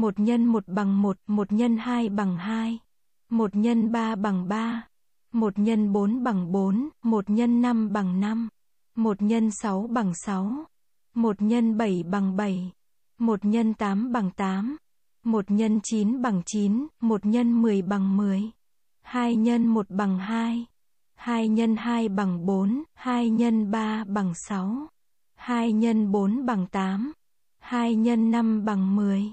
1 nhân 1 bằng 1, 1 nhân 2 bằng 2, 1 nhân 3 bằng 3, 1 nhân 4 bằng 4, 1 nhân 5 bằng 5, 1 nhân 6 bằng 6, 1 nhân 7 bằng 7, 1 nhân 8 bằng 8, 1 nhân 9 bằng 9, 1 nhân 10 bằng 10, 2 nhân 1 bằng 2, 2 nhân 2 bằng 4, 2 nhân 3 bằng 6, 2 nhân 4 bằng 8, 2 nhân 5 bằng 10.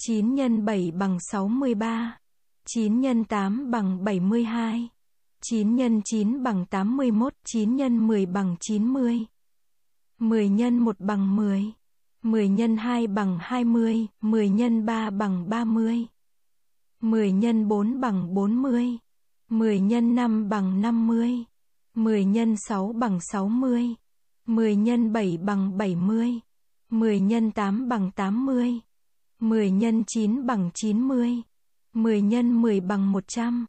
9 nhân 7 bằng 63. 9 nhân 8 bằng 72. 9 nhân 9 bằng 81, 9 nhân 10 bằng 90. 10 nhân 1 bằng 10. 10 nhân 2 bằng 20, 10 nhân 3 bằng 30. 10 nhân 4 bằng 40. 10 nhân 5 bằng 50. 10 nhân 6 bằng 60. 10 nhân 7 bằng 70. 10 nhân 8 bằng 80. 10 nhân 9 bằng 90. 10 nhân 10 bằng 100.